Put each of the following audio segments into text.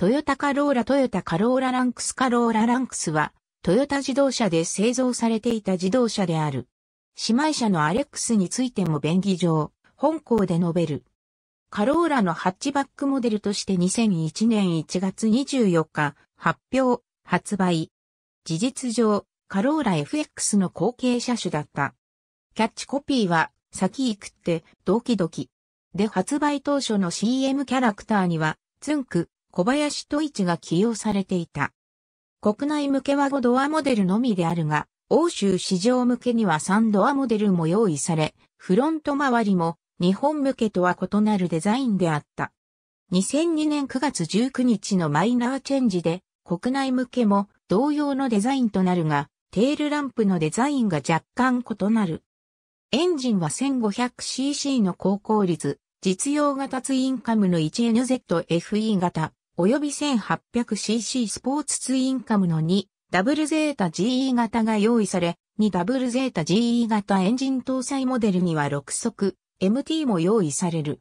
トヨタカローラトヨタカローラランクスカローラランクスは、トヨタ自動車で製造されていた自動車である。姉妹車のアレックスについても便宜上、本校で述べる。カローラのハッチバックモデルとして2001年1月24日、発表、発売。事実上、カローラ FX の後継車種だった。キャッチコピーは、先行くって、ドキドキ。で発売当初の CM キャラクターには、ツンク、小林都一が起用されていた。国内向けは5ドアモデルのみであるが、欧州市場向けには3ドアモデルも用意され、フロント周りも日本向けとは異なるデザインであった。2002年9月19日のマイナーチェンジで、国内向けも同様のデザインとなるが、テールランプのデザインが若干異なる。エンジンは 1500cc の高効率、実用型ツインカムの 1NZFE 型、及び 1800cc スポーツツインカムの2、ダブルゼータ GE 型が用意され、2ダブルゼータ GE 型エンジン搭載モデルには6速、MT も用意される。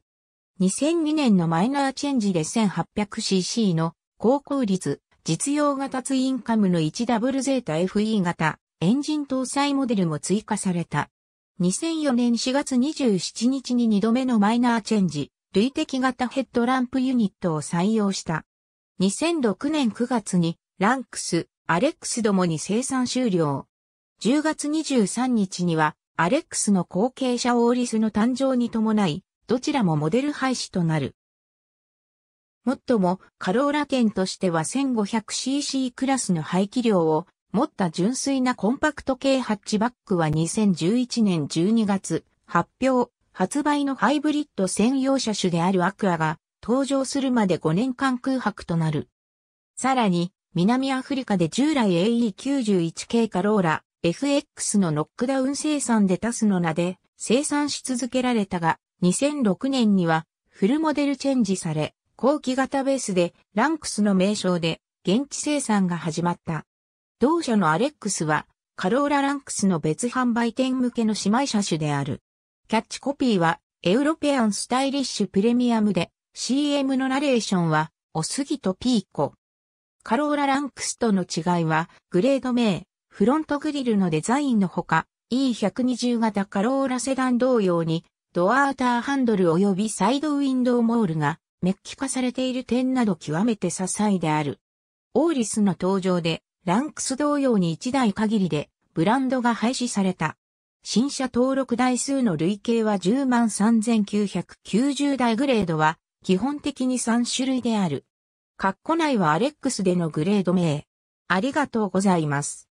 2002年のマイナーチェンジで 1800cc の高効率、実用型ツインカムの1ダブルゼータ FE 型、エンジン搭載モデルも追加された。2004年4月27日に2度目のマイナーチェンジ、累積型ヘッドランプユニットを採用した。2006年9月にランクス、アレックスどもに生産終了。10月23日にはアレックスの後継者オーリスの誕生に伴い、どちらもモデル廃止となる。もっとも、カローラ店としては 1500cc クラスの排気量を持った純粋なコンパクト系ハッチバックは2011年12月発表、発売のハイブリッド専用車種であるアクアが登場するまで5年間空白となる。さらに、南アフリカで従来 AE91 系カローラ FX のノックダウン生産でタスの名で生産し続けられたが、2006年にはフルモデルチェンジされ、後期型ベースでランクスの名称で現地生産が始まった。同社のアレックスはカローラランクスの別販売店向けの姉妹車種である。キャッチコピーはエウロペアンスタイリッシュプレミアムで CM のナレーションは、おすぎとピーコ。カローラランクスとの違いは、グレード名、フロントグリルのデザインのほか、E120 型カローラセダン同様に、ドアーターハンドル及びサイドウィンドウモールが、メッキ化されている点など極めて些細である。オーリスの登場で、ランクス同様に1台限りで、ブランドが廃止された。新車登録台数の累計は10万3990台グレードは、基本的に3種類である。括弧内はアレックスでのグレード名。ありがとうございます。